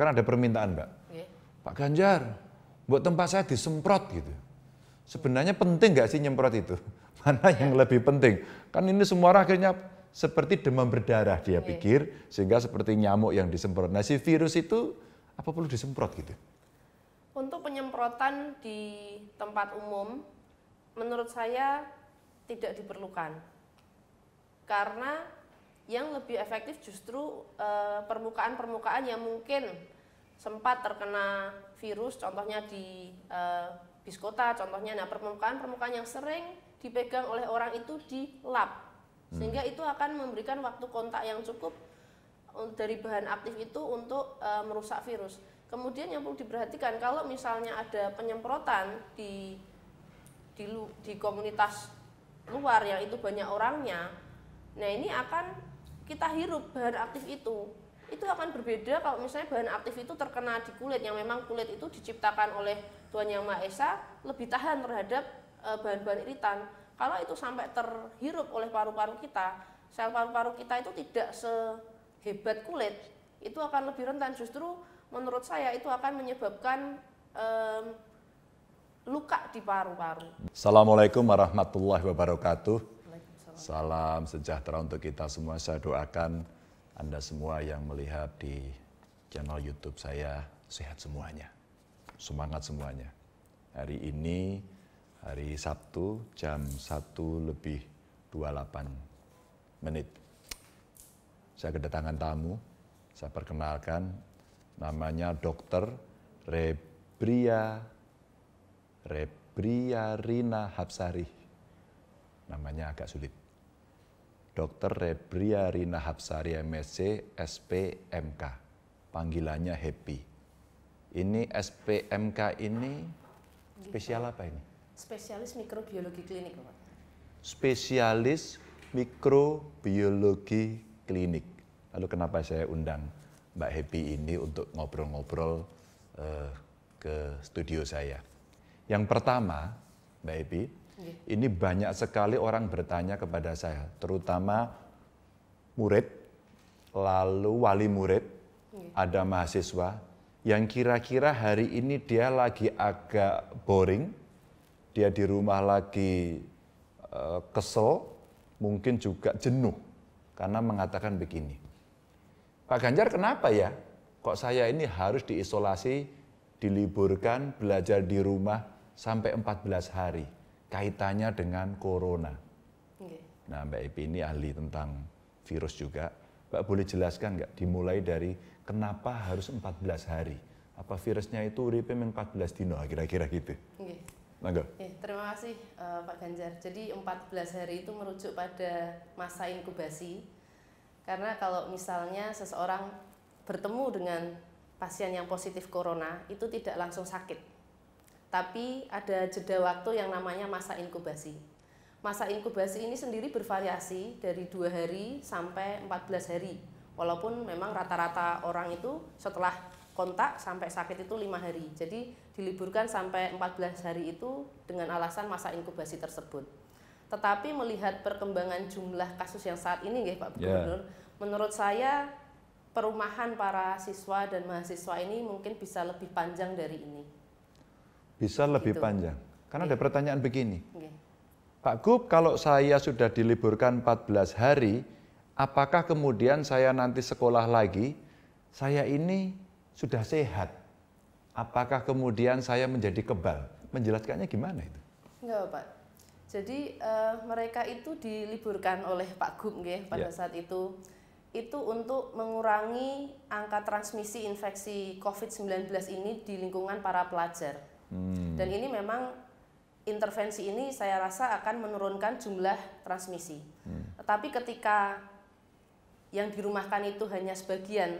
Karena ada permintaan, Mbak. Yeah. Pak Ganjar, buat tempat saya disemprot gitu. Sebenarnya penting nggak sih nyemprot itu? Mana yang lebih penting? Kan ini semua akhirnya seperti demam berdarah dia iya. pikir, sehingga seperti nyamuk yang disemprot. Nah si virus itu apa perlu disemprot gitu? Untuk penyemprotan di tempat umum, menurut saya tidak diperlukan. Karena yang lebih efektif justru eh, permukaan-permukaan yang mungkin sempat terkena virus, contohnya di eh, bis biskota contohnya. Nah, permukaan-permukaan yang sering dipegang oleh orang itu di lap, hmm. sehingga itu akan memberikan waktu kontak yang cukup dari bahan aktif itu untuk e, merusak virus. Kemudian yang perlu diperhatikan kalau misalnya ada penyemprotan di di, di komunitas luar yang itu banyak orangnya, nah ini akan kita hirup bahan aktif itu itu akan berbeda kalau misalnya bahan aktif itu terkena di kulit yang memang kulit itu diciptakan oleh Tuhan Yang Maha Esa lebih tahan terhadap eh, bahan-bahan iritan. Kalau itu sampai terhirup oleh paru-paru kita, sel paru-paru kita itu tidak sehebat kulit, itu akan lebih rentan. Justru menurut saya itu akan menyebabkan e, luka di paru-paru. Assalamualaikum warahmatullahi wabarakatuh. Salam sejahtera untuk kita semua. Saya doakan Anda semua yang melihat di channel YouTube saya sehat semuanya. Semangat semuanya. Hari ini hari Sabtu jam 1 lebih 28 menit. Saya kedatangan tamu. Saya perkenalkan namanya Dr. Rebria Rebria Rina Hapsari. Namanya agak sulit Dr. Rebria Rina Hapsari MSc SPMK. Panggilannya Happy. Ini SPMK ini spesial apa ini? Spesialis mikrobiologi klinik, Pak. Spesialis mikrobiologi klinik. Lalu kenapa saya undang Mbak Happy ini untuk ngobrol-ngobrol uh, ke studio saya? Yang pertama, Mbak Happy, Gitu. Ini banyak sekali orang bertanya kepada saya, terutama murid, lalu wali murid, iya. ada mahasiswa yang kira-kira hari ini dia lagi agak boring, dia di rumah lagi eh, kesel, mungkin juga jenuh karena mengatakan begini. Pak Ganjar kenapa ya? Kok saya ini harus diisolasi, diliburkan, belajar di rumah sampai 14 hari? kaitannya dengan corona. Okay. Nah, Mbak Epi ini ahli tentang virus juga. Mbak boleh jelaskan nggak dimulai dari kenapa harus 14 hari? Apa virusnya itu uripe 14 dino kira-kira gitu? Okay. terima kasih uh, Pak Ganjar. Jadi 14 hari itu merujuk pada masa inkubasi. Karena kalau misalnya seseorang bertemu dengan pasien yang positif corona itu tidak langsung sakit tapi ada jeda waktu yang namanya masa inkubasi. Masa inkubasi ini sendiri bervariasi dari dua hari sampai 14 hari. Walaupun memang rata-rata orang itu setelah kontak sampai sakit itu lima hari. Jadi diliburkan sampai 14 hari itu dengan alasan masa inkubasi tersebut. Tetapi melihat perkembangan jumlah kasus yang saat ini ya Pak ya. Gubernur, yeah. menurut saya perumahan para siswa dan mahasiswa ini mungkin bisa lebih panjang dari ini bisa gitu. lebih gitu. panjang. Karena ada iya. pertanyaan begini. Okay. Pak Gub, kalau saya sudah diliburkan 14 hari, apakah kemudian saya nanti sekolah lagi? Saya ini sudah sehat. Apakah kemudian saya menjadi kebal? Menjelaskannya gimana itu? Enggak, Pak. Jadi uh, mereka itu diliburkan oleh Pak Gub ya, pada yeah. saat itu. Itu untuk mengurangi angka transmisi infeksi COVID-19 ini di lingkungan para pelajar. Hmm. Dan ini memang intervensi ini saya rasa akan menurunkan jumlah transmisi. Hmm. Tetapi ketika yang dirumahkan itu hanya sebagian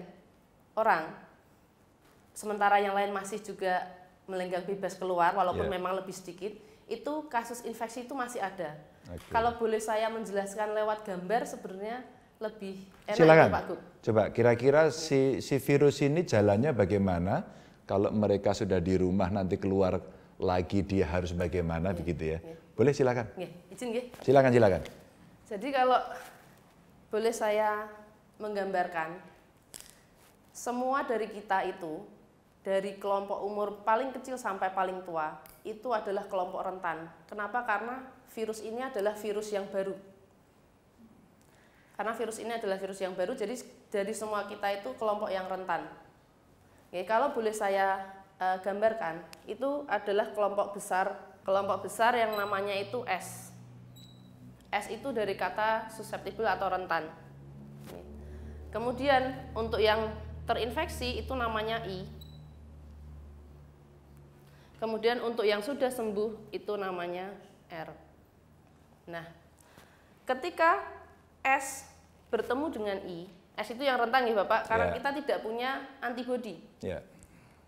orang, sementara yang lain masih juga melenggang bebas keluar, walaupun yeah. memang lebih sedikit, itu kasus infeksi itu masih ada. Okay. Kalau boleh saya menjelaskan lewat gambar sebenarnya lebih enak Silakan. Pak Gu. Coba kira-kira si, si virus ini jalannya bagaimana? kalau mereka sudah di rumah nanti keluar lagi dia harus bagaimana iya, begitu ya. Iya. Boleh silakan. Iya, izin Silakan silakan. Jadi kalau boleh saya menggambarkan semua dari kita itu dari kelompok umur paling kecil sampai paling tua itu adalah kelompok rentan. Kenapa? Karena virus ini adalah virus yang baru. Karena virus ini adalah virus yang baru, jadi dari semua kita itu kelompok yang rentan Oke, kalau boleh saya uh, gambarkan, itu adalah kelompok besar. Kelompok besar yang namanya itu S. S itu dari kata susceptible atau rentan. Kemudian untuk yang terinfeksi itu namanya I. Kemudian untuk yang sudah sembuh itu namanya R. Nah, ketika S bertemu dengan I, S itu yang rentan ya Bapak, karena yeah. kita tidak punya antibodi. Yeah.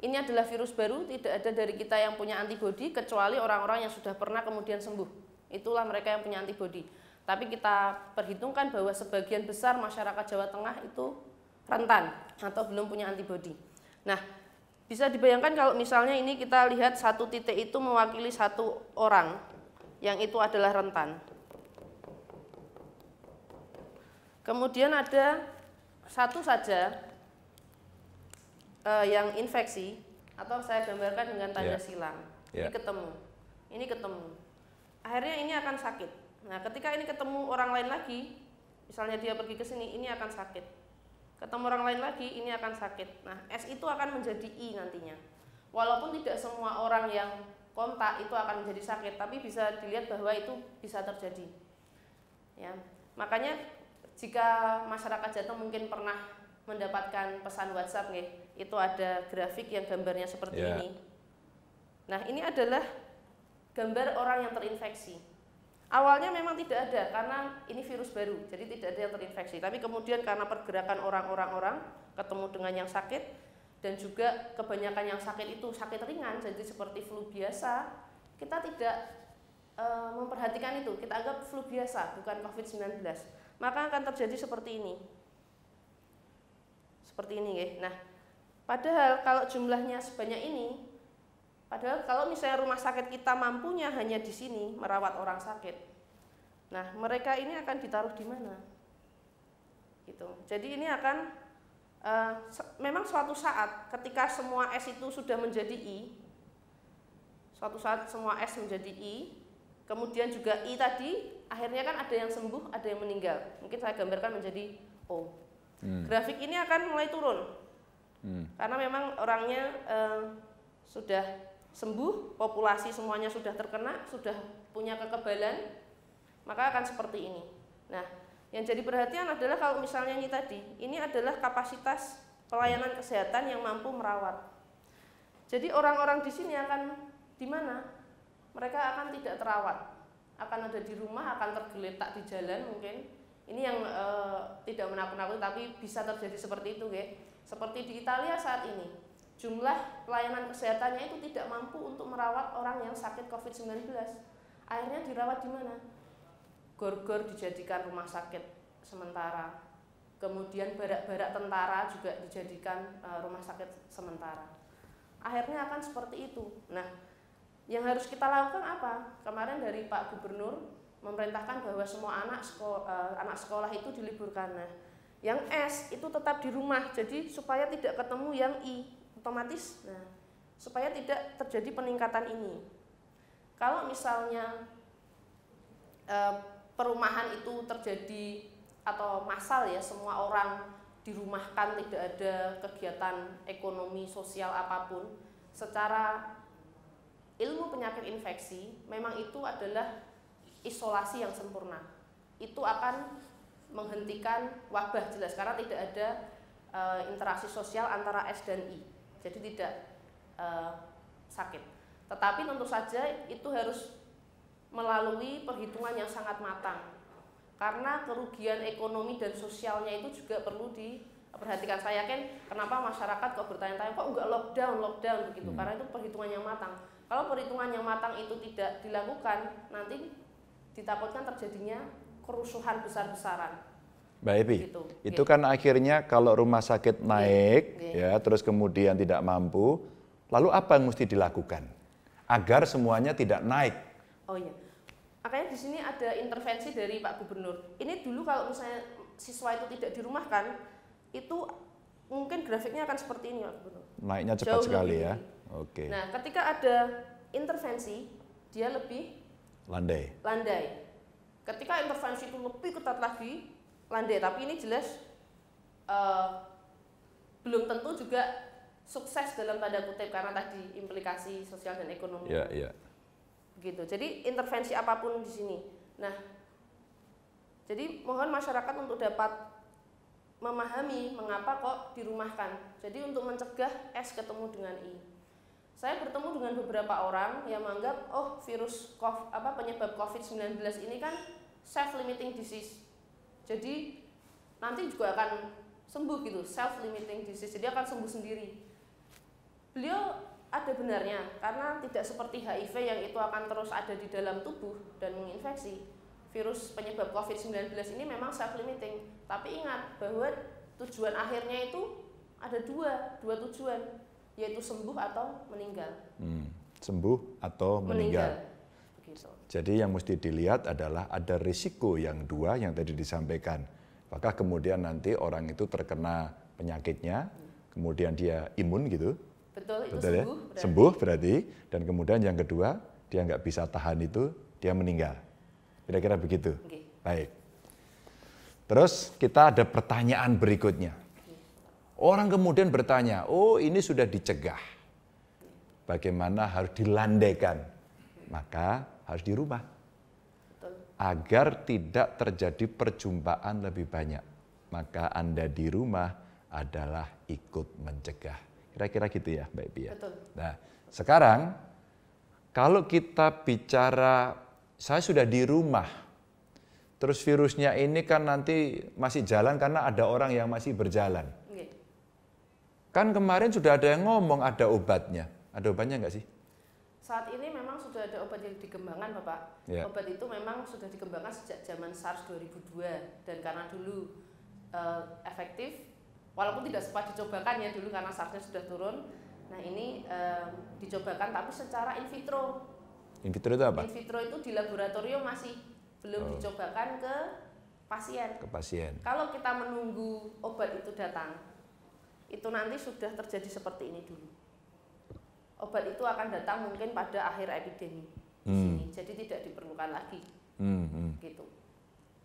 Ini adalah virus baru, tidak ada dari kita yang punya antibodi kecuali orang-orang yang sudah pernah kemudian sembuh. Itulah mereka yang punya antibodi. Tapi kita perhitungkan bahwa sebagian besar masyarakat Jawa Tengah itu rentan atau belum punya antibodi. Nah, bisa dibayangkan kalau misalnya ini kita lihat satu titik itu mewakili satu orang yang itu adalah rentan. Kemudian ada satu saja uh, yang infeksi atau saya gambarkan dengan tanda yeah. silang. Yeah. Ini ya. ketemu, ini ketemu. Akhirnya ini akan sakit. Nah, ketika ini ketemu orang lain lagi, misalnya dia pergi ke sini, ini akan sakit. Ketemu orang lain lagi, ini akan sakit. Nah, S itu akan menjadi I nantinya. Walaupun tidak semua orang yang kontak itu akan menjadi sakit, tapi bisa dilihat bahwa itu bisa terjadi. Ya. Makanya jika masyarakat Jateng mungkin pernah mendapatkan pesan WhatsApp nih, itu ada grafik yang gambarnya seperti yeah. ini. Nah, ini adalah gambar orang yang terinfeksi. Awalnya memang tidak ada karena ini virus baru, jadi tidak ada yang terinfeksi. Tapi kemudian karena pergerakan orang-orang orang ketemu dengan yang sakit dan juga kebanyakan yang sakit itu sakit ringan, jadi seperti flu biasa, kita tidak eh, memperhatikan itu. Kita anggap flu biasa, bukan COVID-19 maka akan terjadi seperti ini. Seperti ini ya. Nah, padahal kalau jumlahnya sebanyak ini, padahal kalau misalnya rumah sakit kita mampunya hanya di sini merawat orang sakit. Nah, mereka ini akan ditaruh di mana? Gitu. Jadi ini akan uh, memang suatu saat ketika semua S itu sudah menjadi I, suatu saat semua S menjadi I, Kemudian juga I tadi, akhirnya kan ada yang sembuh, ada yang meninggal. Mungkin saya gambarkan menjadi O. Hmm. Grafik ini akan mulai turun. Hmm. Karena memang orangnya eh, sudah sembuh, populasi semuanya sudah terkena, sudah punya kekebalan, maka akan seperti ini. Nah, yang jadi perhatian adalah kalau misalnya ini tadi, ini adalah kapasitas pelayanan kesehatan yang mampu merawat. Jadi orang-orang di sini akan di mana? mereka akan tidak terawat, akan ada di rumah, akan tergeletak di jalan mungkin. Ini yang e, tidak menakut-nakuti tapi bisa terjadi seperti itu, ya. Seperti di Italia saat ini, jumlah pelayanan kesehatannya itu tidak mampu untuk merawat orang yang sakit COVID-19. Akhirnya dirawat di mana? Gor-gor dijadikan rumah sakit sementara. Kemudian barak-barak tentara juga dijadikan eh, rumah sakit sementara. Akhirnya akan seperti itu. Nah, yang harus kita lakukan apa kemarin dari Pak Gubernur memerintahkan bahwa semua anak sekolah, eh, anak sekolah itu diliburkan nah yang S itu tetap di rumah jadi supaya tidak ketemu yang I otomatis nah supaya tidak terjadi peningkatan ini kalau misalnya eh, perumahan itu terjadi atau masal ya semua orang dirumahkan tidak ada kegiatan ekonomi sosial apapun secara ilmu penyakit infeksi memang itu adalah isolasi yang sempurna. Itu akan menghentikan wabah jelas karena tidak ada e, interaksi sosial antara S dan I. Jadi tidak e, sakit. Tetapi tentu saja itu harus melalui perhitungan yang sangat matang. Karena kerugian ekonomi dan sosialnya itu juga perlu diperhatikan. Saya kan kenapa masyarakat kok bertanya-tanya kok enggak lockdown, lockdown begitu. Hmm. Karena itu perhitungan yang matang kalau perhitungan yang matang itu tidak dilakukan, nanti ditakutkan terjadinya kerusuhan besar-besaran. Mbak Evi, gitu. itu gitu. kan akhirnya kalau rumah sakit iya. naik, gitu. ya terus kemudian tidak mampu, lalu apa yang mesti dilakukan agar semuanya tidak naik? Oh iya, makanya di sini ada intervensi dari Pak Gubernur. Ini dulu kalau misalnya siswa itu tidak dirumahkan, itu mungkin grafiknya akan seperti ini Pak Gubernur. Naiknya cepat Jauh sekali ya. Oke. Okay. Nah, ketika ada intervensi, dia lebih landai. Landai. Ketika intervensi itu lebih ketat lagi, landai. Tapi ini jelas uh, belum tentu juga sukses dalam tanda kutip karena tadi implikasi sosial dan ekonomi. Iya, yeah, iya. Yeah. Begitu. Jadi intervensi apapun di sini. Nah, jadi mohon masyarakat untuk dapat memahami mengapa kok dirumahkan. Jadi untuk mencegah S ketemu dengan I saya bertemu dengan beberapa orang yang menganggap oh virus COVID, apa penyebab COVID-19 ini kan self limiting disease. Jadi nanti juga akan sembuh gitu, self limiting disease. Jadi akan sembuh sendiri. Beliau ada benarnya karena tidak seperti HIV yang itu akan terus ada di dalam tubuh dan menginfeksi. Virus penyebab COVID-19 ini memang self limiting, tapi ingat bahwa tujuan akhirnya itu ada dua, dua tujuan yaitu sembuh atau meninggal. Hmm. Sembuh atau meninggal. meninggal. Jadi yang mesti dilihat adalah ada risiko yang dua yang tadi disampaikan. Apakah kemudian nanti orang itu terkena penyakitnya, kemudian dia imun gitu? Betul, itu Betul, ya? sembuh. Berarti. Sembuh berarti. Dan kemudian yang kedua, dia nggak bisa tahan itu, dia meninggal. Kira-kira begitu. Okay. Baik. Terus kita ada pertanyaan berikutnya. Orang kemudian bertanya, oh ini sudah dicegah. Bagaimana harus dilandaikan? Maka harus dirubah. Agar tidak terjadi perjumpaan lebih banyak. Maka Anda di rumah adalah ikut mencegah. Kira-kira gitu ya Mbak Ibi. Ya? Nah sekarang kalau kita bicara saya sudah di rumah, terus virusnya ini kan nanti masih jalan karena ada orang yang masih berjalan Kan kemarin sudah ada yang ngomong ada obatnya. Ada obatnya enggak sih? Saat ini memang sudah ada obat yang dikembangkan, Bapak. Ya. Obat itu memang sudah dikembangkan sejak zaman SARS 2002 dan karena dulu uh, efektif, walaupun tidak sempat dicobakan ya dulu karena SARS-nya sudah turun. Nah ini eh, dicobakan tapi secara in vitro. In vitro itu apa? In vitro itu di laboratorium masih belum oh. dicobakan ke pasien. Ke pasien. Kalau kita menunggu obat itu datang, itu nanti sudah terjadi seperti ini dulu. Obat itu akan datang mungkin pada akhir epidemi hmm. sini, jadi tidak diperlukan lagi. Hmm, hmm, Gitu.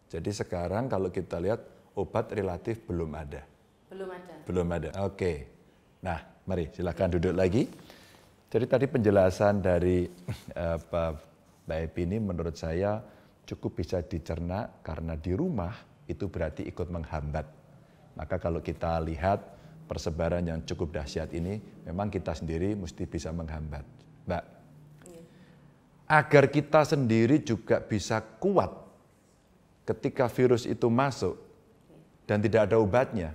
Jadi sekarang kalau kita lihat obat relatif belum ada. Belum ada. Belum ada. Oke. Okay. Nah, mari silakan duduk lagi. Jadi tadi penjelasan dari apa, Mbak Epi ini menurut saya cukup bisa dicerna karena di rumah itu berarti ikut menghambat. Maka kalau kita lihat persebaran yang cukup dahsyat ini, memang kita sendiri mesti bisa menghambat. Mbak, iya. agar kita sendiri juga bisa kuat ketika virus itu masuk dan tidak ada obatnya,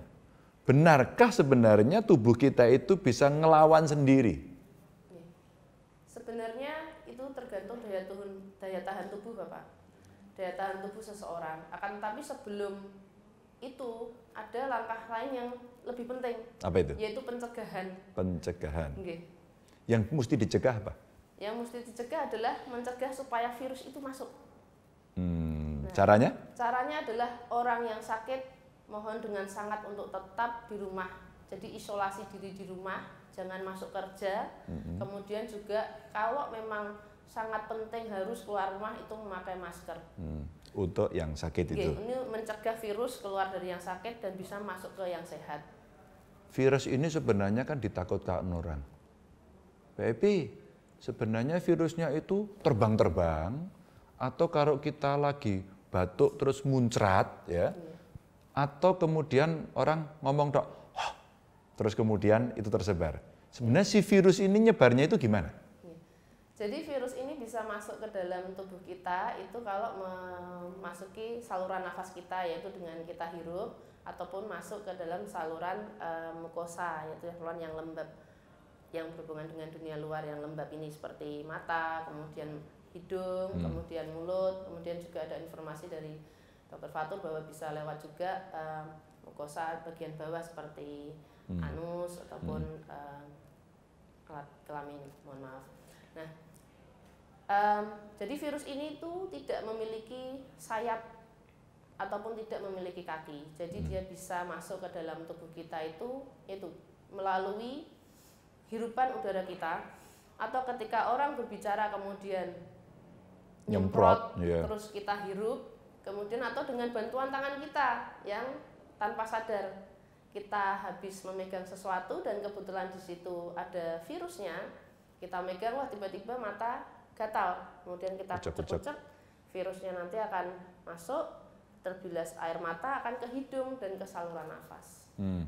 benarkah sebenarnya tubuh kita itu bisa ngelawan sendiri? Iya. Sebenarnya itu tergantung daya, tuhun, daya tahan tubuh Bapak. Daya tahan tubuh seseorang. Akan tapi sebelum itu ada langkah lain yang lebih penting. Apa itu? Yaitu pencegahan. Pencegahan. Okay. Yang mesti dicegah apa? Yang mesti dicegah adalah mencegah supaya virus itu masuk. Hmm, nah, caranya? Caranya adalah orang yang sakit mohon dengan sangat untuk tetap di rumah. Jadi isolasi diri di rumah, jangan masuk kerja. -hmm. Kemudian juga kalau memang sangat penting harus keluar rumah itu memakai masker. Hmm untuk yang sakit itu. Ini mencegah virus keluar dari yang sakit dan bisa masuk ke yang sehat. Virus ini sebenarnya kan ditakutkan orang. Baby, sebenarnya virusnya itu terbang-terbang atau kalau kita lagi batuk terus muncrat ya. Iya. Atau kemudian orang ngomong dok, oh, terus kemudian itu tersebar. Sebenarnya si virus ini nyebarnya itu gimana? Jadi virus ini bisa masuk ke dalam tubuh kita itu kalau memasuki saluran nafas kita yaitu dengan kita hirup ataupun masuk ke dalam saluran e, mukosa yaitu saluran yang lembab yang berhubungan dengan dunia luar yang lembab ini seperti mata, kemudian hidung, hmm. kemudian mulut, kemudian juga ada informasi dari dokter Fatur bahwa bisa lewat juga e, mukosa bagian bawah seperti hmm. anus ataupun hmm. E, kelamin, mohon maaf. Nah, Um, jadi virus ini itu tidak memiliki sayap ataupun tidak memiliki kaki. Jadi hmm. dia bisa masuk ke dalam tubuh kita itu itu melalui hirupan udara kita atau ketika orang berbicara kemudian nyemprot yeah. Iya. terus kita hirup kemudian atau dengan bantuan tangan kita yang tanpa sadar kita habis memegang sesuatu dan kebetulan di situ ada virusnya kita megang wah tiba-tiba mata gatal kemudian kita kucek-kucek virusnya nanti akan masuk terbilas air mata akan ke hidung dan ke saluran nafas hmm.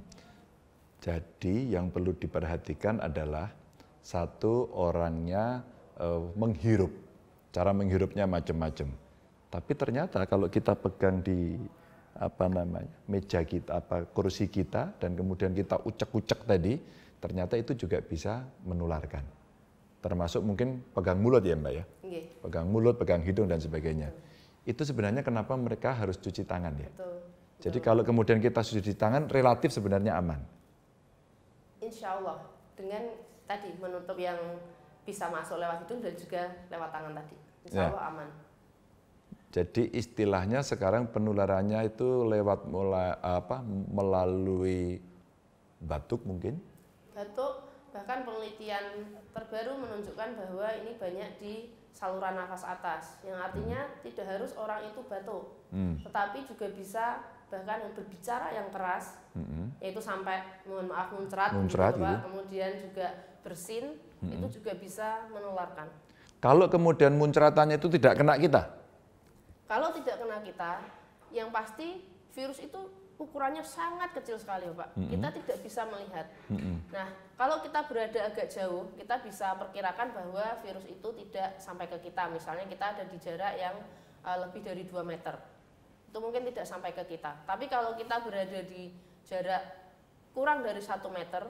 jadi yang perlu diperhatikan adalah satu orangnya eh, menghirup cara menghirupnya macam-macam tapi ternyata kalau kita pegang di apa namanya meja kita apa kursi kita dan kemudian kita ucek-ucek tadi ternyata itu juga bisa menularkan termasuk mungkin pegang mulut ya Mbak ya. Okay. Iya. Pegang mulut, pegang hidung dan sebagainya. Betul. Itu sebenarnya kenapa mereka harus cuci tangan ya. Betul. Jadi Betul. kalau kemudian kita cuci tangan relatif sebenarnya aman. Insya Allah dengan tadi menutup yang bisa masuk lewat hidung dan juga lewat tangan tadi. Insya ya. Allah aman. Jadi istilahnya sekarang penularannya itu lewat mulai apa melalui batuk mungkin? Batuk, bahkan penelitian terbaru menunjukkan bahwa ini banyak di saluran nafas atas yang artinya tidak harus orang itu batuk hmm. tetapi juga bisa bahkan berbicara yang keras hmm. yaitu sampai mohon maaf muncrat, gitu muncrat Gitu. kemudian juga bersin hmm. itu juga bisa menularkan kalau kemudian muncratannya itu tidak kena kita kalau tidak kena kita yang pasti virus itu ukurannya sangat kecil sekali, Pak. Mm-hmm. Kita tidak bisa melihat. Mm-hmm. Nah, kalau kita berada agak jauh, kita bisa perkirakan bahwa virus itu tidak sampai ke kita. Misalnya kita ada di jarak yang uh, lebih dari 2 meter. Itu mungkin tidak sampai ke kita. Tapi kalau kita berada di jarak kurang dari satu meter,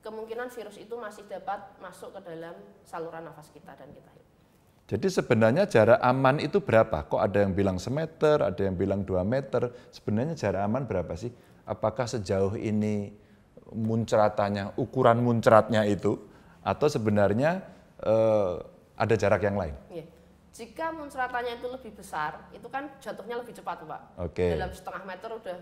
kemungkinan virus itu masih dapat masuk ke dalam saluran nafas kita dan kita jadi sebenarnya jarak aman itu berapa? Kok ada yang bilang semeter, ada yang bilang dua meter. Sebenarnya jarak aman berapa sih? Apakah sejauh ini muncratannya, ukuran muncratnya itu? Atau sebenarnya eh, ada jarak yang lain? Ya. Jika muncratannya itu lebih besar, itu kan jatuhnya lebih cepat, Pak. Okay. Dalam setengah meter udah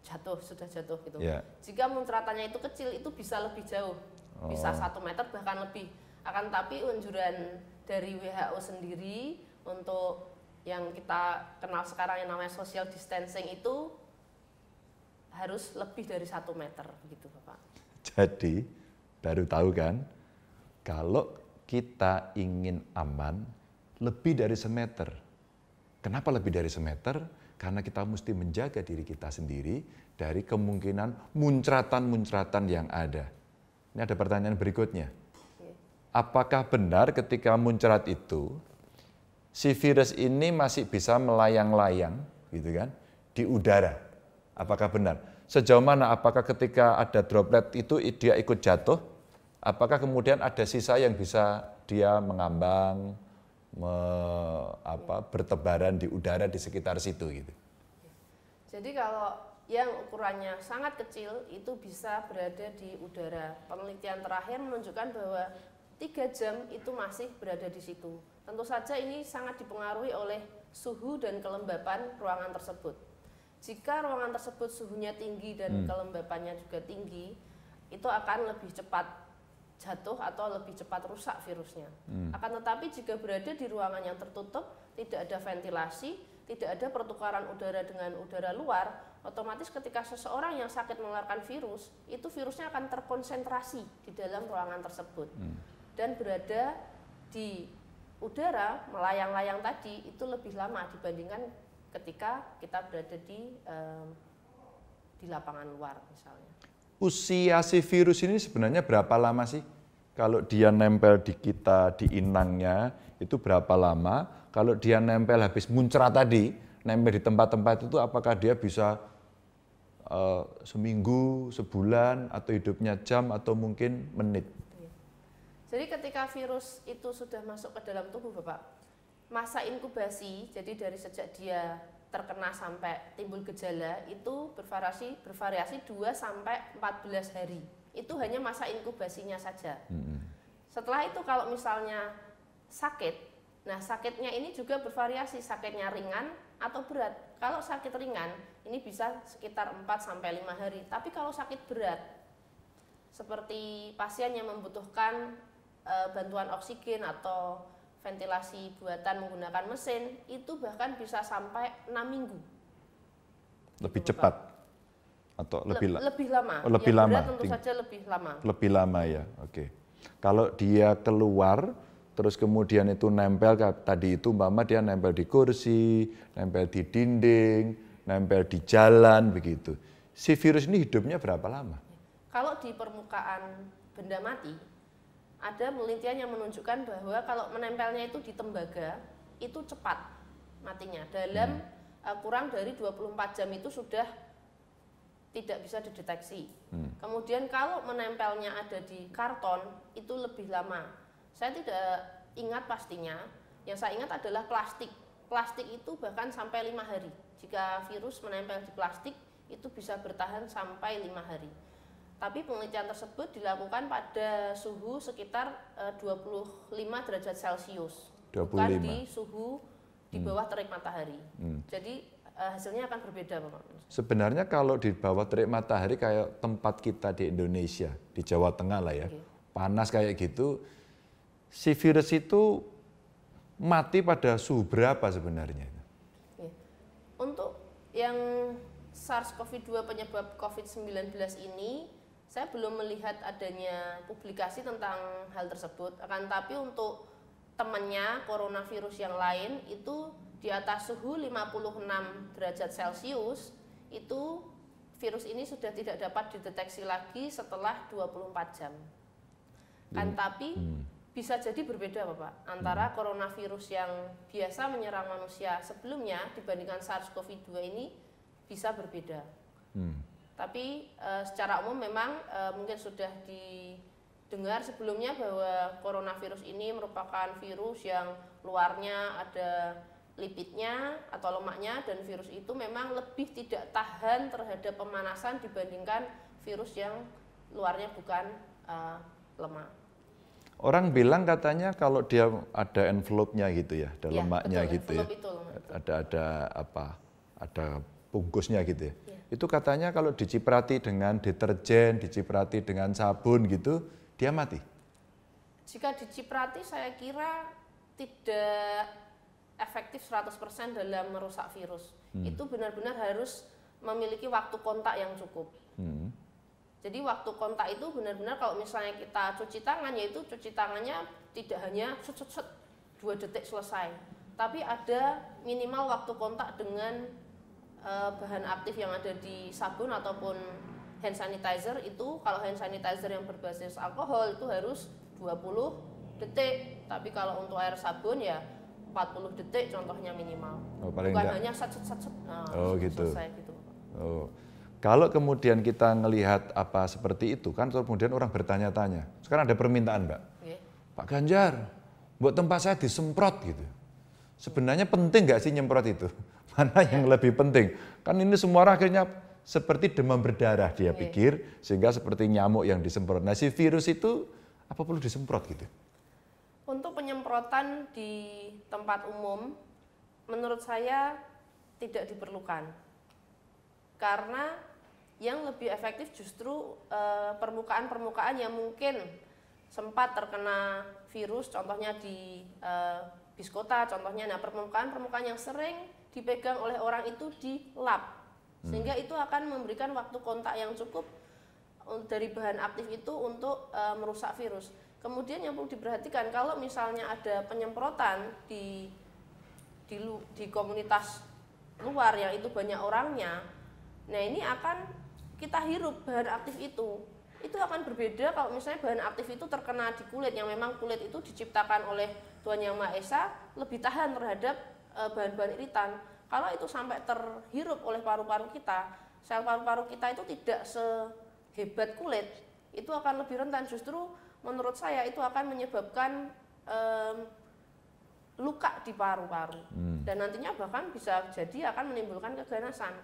jatuh, sudah jatuh gitu. Yeah. Jika muncratannya itu kecil, itu bisa lebih jauh. Oh. Bisa satu meter bahkan lebih. Akan tapi unjuran dari WHO sendiri untuk yang kita kenal sekarang yang namanya social distancing itu harus lebih dari satu meter gitu Bapak. Jadi baru tahu kan kalau kita ingin aman lebih dari semeter. Kenapa lebih dari semeter? Karena kita mesti menjaga diri kita sendiri dari kemungkinan muncratan-muncratan yang ada. Ini ada pertanyaan berikutnya apakah benar ketika muncrat itu si virus ini masih bisa melayang-layang gitu kan di udara? Apakah benar? Sejauh mana apakah ketika ada droplet itu dia ikut jatuh? Apakah kemudian ada sisa yang bisa dia mengambang, me, apa, bertebaran di udara di sekitar situ gitu? Jadi kalau yang ukurannya sangat kecil itu bisa berada di udara. Penelitian terakhir menunjukkan bahwa tiga jam itu masih berada di situ. Tentu saja ini sangat dipengaruhi oleh suhu dan kelembapan ruangan tersebut. Jika ruangan tersebut suhunya tinggi dan hmm. kelembapannya juga tinggi, itu akan lebih cepat jatuh atau lebih cepat rusak virusnya. Hmm. Akan tetapi jika berada di ruangan yang tertutup, tidak ada ventilasi, tidak ada pertukaran udara dengan udara luar, otomatis ketika seseorang yang sakit mengeluarkan virus, itu virusnya akan terkonsentrasi di dalam ruangan tersebut. Hmm dan berada di udara melayang-layang tadi itu lebih lama dibandingkan ketika kita berada di um, di lapangan luar misalnya. Usia si virus ini sebenarnya berapa lama sih? Kalau dia nempel di kita di inangnya itu berapa lama? Kalau dia nempel habis muncrat tadi, nempel di tempat-tempat itu apakah dia bisa uh, seminggu, sebulan atau hidupnya jam atau mungkin menit? Jadi ketika virus itu sudah masuk ke dalam tubuh Bapak, masa inkubasi, jadi dari sejak dia terkena sampai timbul gejala itu bervariasi bervariasi 2 sampai 14 hari. Itu hanya masa inkubasinya saja. Setelah itu kalau misalnya sakit, nah sakitnya ini juga bervariasi, sakitnya ringan atau berat. Kalau sakit ringan ini bisa sekitar 4 sampai 5 hari. Tapi kalau sakit berat seperti pasien yang membutuhkan e, bantuan oksigen atau ventilasi buatan menggunakan mesin itu bahkan bisa sampai enam minggu. Lebih cepat atau lebih Le lebih lama. Oh, ya, lebih yang lama. Tentu saja lebih lama. Lebih lama ya, oke. Kalau dia keluar terus kemudian itu nempel tadi itu mama dia nempel di kursi, nempel di dinding, nempel di jalan begitu. Si virus ini hidupnya berapa lama? Kalau di permukaan benda mati ada penelitian yang menunjukkan bahwa kalau menempelnya itu di tembaga itu cepat matinya dalam hmm. uh, kurang dari 24 jam itu sudah tidak bisa dideteksi. Hmm. Kemudian kalau menempelnya ada di karton itu lebih lama. Saya tidak ingat pastinya. Yang saya ingat adalah plastik. Plastik itu bahkan sampai lima hari. Jika virus menempel di plastik itu bisa bertahan sampai lima hari. Tapi penelitian tersebut dilakukan pada suhu sekitar 25 eh, derajat Celcius, 25. bukan di suhu di hmm. bawah terik matahari. Hmm. Jadi eh, hasilnya akan berbeda, Pak. Sebenarnya kalau di bawah terik matahari kayak tempat kita di Indonesia, di Jawa Tengah lah ya, okay. panas kayak gitu, si virus itu mati pada suhu berapa sebenarnya? Untuk yang SARS-CoV-2 penyebab COVID-19 ini saya belum melihat adanya publikasi tentang hal tersebut. Akan tapi untuk temannya coronavirus yang lain itu di atas suhu 56 derajat Celcius itu virus ini sudah tidak dapat dideteksi lagi setelah 24 jam. Kan tapi hmm. bisa jadi berbeda Bapak antara hmm. coronavirus yang biasa menyerang manusia sebelumnya dibandingkan SARS-CoV-2 ini bisa berbeda. Hmm. Tapi e, secara umum memang e, mungkin sudah didengar sebelumnya bahwa coronavirus ini merupakan virus yang luarnya ada lipidnya atau lemaknya dan virus itu memang lebih tidak tahan terhadap pemanasan dibandingkan virus yang luarnya bukan uh, lemak. Orang bilang katanya kalau dia ada envelope-nya gitu ya, ada ya, lemaknya betul, gitu ya. Ada ada apa? Ada bungkusnya gitu ya. ya itu katanya kalau diciprati dengan deterjen, diciprati dengan sabun gitu, dia mati. Jika diciprati saya kira tidak efektif 100% dalam merusak virus. Hmm. Itu benar-benar harus memiliki waktu kontak yang cukup. Hmm. Jadi waktu kontak itu benar-benar kalau misalnya kita cuci tangan yaitu cuci tangannya tidak hanya set set cut dua detik selesai, tapi ada minimal waktu kontak dengan uh, bahan aktif yang ada di sabun ataupun hand sanitizer itu kalau hand sanitizer yang berbasis alkohol itu harus 20 detik tapi kalau untuk air sabun ya 40 detik contohnya minimal oh, paling bukan enggak. hanya set set set, set. Nah, oh gitu selesai gitu oh kalau kemudian kita melihat apa seperti itu kan kemudian orang bertanya-tanya. Sekarang ada permintaan, Mbak. yeah. Pak Ganjar, buat tempat saya disemprot gitu. Sebenarnya penting nggak sih nyemprot itu? mana yang lebih penting. Kan ini semua akhirnya seperti demam berdarah dia iya. pikir, sehingga seperti nyamuk yang disemprot. Nah si virus itu apa perlu disemprot gitu? Untuk penyemprotan di tempat umum, menurut saya tidak diperlukan. Karena yang lebih efektif justru eh, permukaan-permukaan yang mungkin sempat terkena virus, contohnya di eh, biskota. contohnya nah permukaan-permukaan yang sering dipegang oleh orang itu di lap. Hmm. Sehingga hmm. itu akan memberikan waktu kontak yang cukup um, dari bahan aktif itu untuk e, merusak virus. Kemudian yang perlu diperhatikan kalau misalnya ada penyemprotan di di, di komunitas luar yang itu banyak orangnya, nah ini akan kita hirup bahan aktif itu. Itu akan berbeda kalau misalnya bahan aktif itu terkena di kulit yang memang kulit itu diciptakan oleh Tuhan Yang Maha Esa lebih tahan terhadap Eh, bahan-bahan iritan, kalau itu sampai terhirup oleh paru-paru kita, sel paru-paru kita itu tidak sehebat kulit, itu akan lebih rentan. Justru menurut saya itu akan menyebabkan um, luka di paru-paru hmm. dan nantinya bahkan bisa jadi akan menimbulkan keganasan.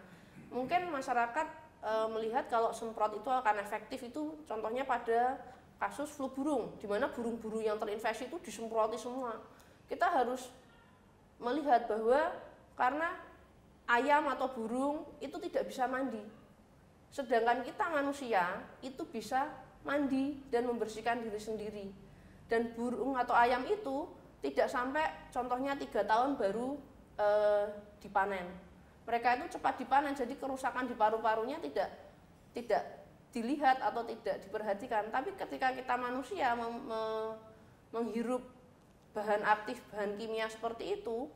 Mungkin masyarakat e, melihat kalau semprot itu akan efektif itu contohnya pada kasus flu burung di mana burung-burung yang terinfeksi itu disemproti semua. Kita harus melihat bahwa karena ayam atau burung itu tidak bisa mandi. Sedangkan kita manusia itu bisa mandi dan membersihkan diri sendiri. Dan burung atau ayam itu tidak sampai contohnya tiga tahun baru e, dipanen. Mereka itu cepat dipanen, jadi kerusakan di paru-parunya tidak tidak dilihat atau tidak diperhatikan. Tapi ketika kita manusia mem, menghirup bahan aktif bahan kimia seperti itu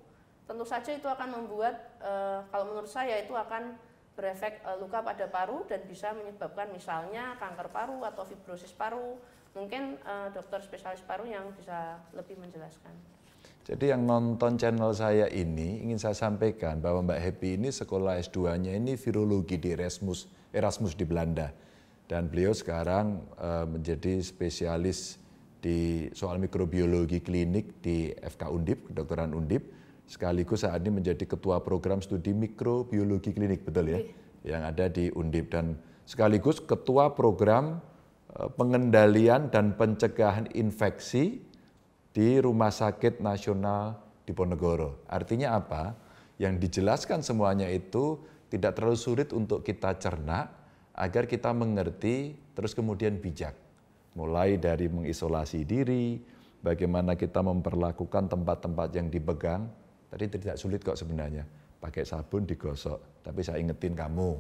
tentu saja itu akan membuat e, kalau menurut saya itu akan berefek e, luka pada paru dan bisa menyebabkan misalnya kanker paru atau fibrosis paru mungkin e, dokter spesialis paru yang bisa lebih menjelaskan. Jadi yang nonton channel saya ini ingin saya sampaikan bahwa Mbak Happy ini sekolah S2-nya ini virologi di Erasmus Erasmus di Belanda dan beliau sekarang menjadi spesialis di soal mikrobiologi klinik di FK Undip, Kedokteran Undip, sekaligus saat ini menjadi ketua program studi mikrobiologi klinik, betul ya, iya. yang ada di Undip dan sekaligus ketua program eh, pengendalian dan pencegahan infeksi di Rumah Sakit Nasional Diponegoro. Artinya apa? Yang dijelaskan semuanya itu tidak terlalu sulit untuk kita cerna agar kita mengerti terus kemudian bijak. Mulai dari mengisolasi diri, bagaimana kita memperlakukan tempat-tempat yang dipegang. Tadi tidak sulit kok sebenarnya. Pakai sabun digosok. Tapi saya ingetin kamu,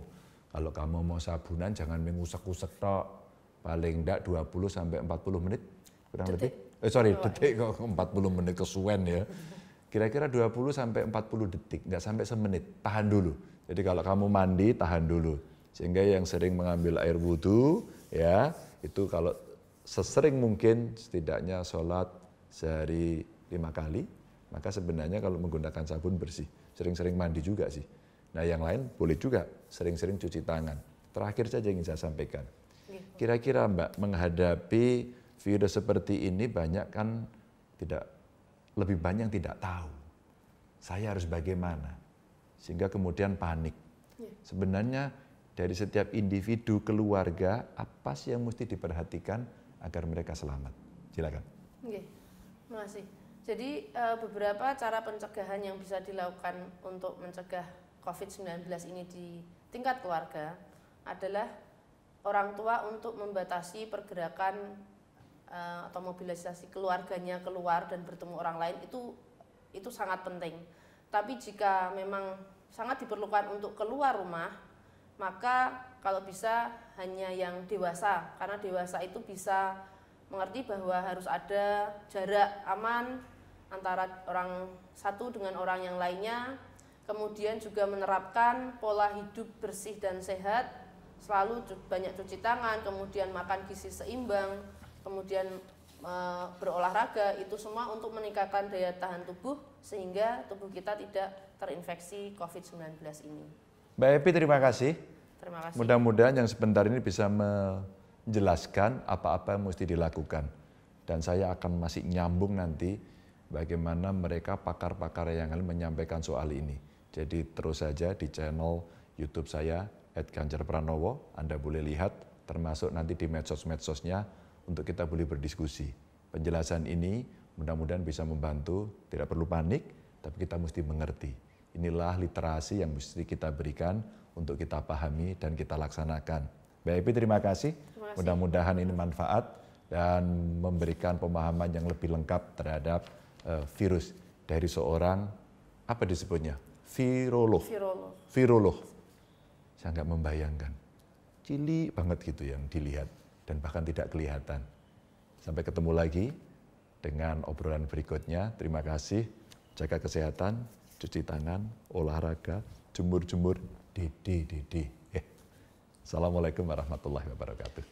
kalau kamu mau sabunan jangan mengusek-usek tok. Paling enggak 20 sampai 40 menit kurang detik. lebih. Eh sorry, oh, detik kok 40 menit kesuwen ya. Kira-kira 20 sampai 40 detik, enggak sampai semenit. Tahan dulu. Jadi kalau kamu mandi tahan dulu. Sehingga yang sering mengambil air wudhu ya, itu kalau sesering mungkin setidaknya sholat sehari lima kali, maka sebenarnya kalau menggunakan sabun bersih, sering-sering mandi juga sih. Nah yang lain boleh juga sering-sering cuci tangan. Terakhir saja yang ingin saya sampaikan. Iya. Kira-kira Mbak menghadapi virus seperti ini banyak kan tidak lebih banyak yang tidak tahu. Saya harus bagaimana? Sehingga kemudian panik. Iya. Sebenarnya dari setiap individu keluarga apa sih yang mesti diperhatikan agar mereka selamat. Silakan. Oke, makasih. Jadi eh, beberapa cara pencegahan yang bisa dilakukan untuk mencegah COVID-19 ini di tingkat keluarga adalah orang tua untuk membatasi pergerakan eh, atau mobilisasi keluarganya keluar dan bertemu orang lain itu itu sangat penting. Tapi jika memang sangat diperlukan untuk keluar rumah, maka kalau bisa hanya yang dewasa karena dewasa itu bisa mengerti bahwa harus ada jarak aman antara orang satu dengan orang yang lainnya kemudian juga menerapkan pola hidup bersih dan sehat selalu banyak cuci tangan kemudian makan gizi seimbang kemudian e, berolahraga itu semua untuk meningkatkan daya tahan tubuh sehingga tubuh kita tidak terinfeksi COVID-19 ini. Mbak Epi terima kasih. Terima kasih. Mudah-mudahan yang sebentar ini bisa menjelaskan apa-apa yang mesti dilakukan. Dan saya akan masih nyambung nanti bagaimana mereka pakar-pakar yang lain menyampaikan soal ini. Jadi terus saja di channel YouTube saya Ed Ganjar Pranowo, Anda boleh lihat termasuk nanti di medsos-medsosnya untuk kita boleh berdiskusi. Penjelasan ini mudah-mudahan bisa membantu, tidak perlu panik, tapi kita mesti mengerti. Inilah literasi yang mesti kita berikan untuk kita pahami dan kita laksanakan. Mbak Epi, terima kasih. kasih. Mudah-mudahan ini manfaat dan memberikan pemahaman yang lebih lengkap terhadap uh, virus dari seorang apa disebutnya virolog. Virolog. Virolog. Saya nggak membayangkan. Cili banget gitu yang dilihat dan bahkan tidak kelihatan. Sampai ketemu lagi dengan obrolan berikutnya. Terima kasih. Jaga kesehatan, cuci tangan, olahraga, jemur-jemur, dede-dede. Eh. Assalamualaikum warahmatullahi wabarakatuh.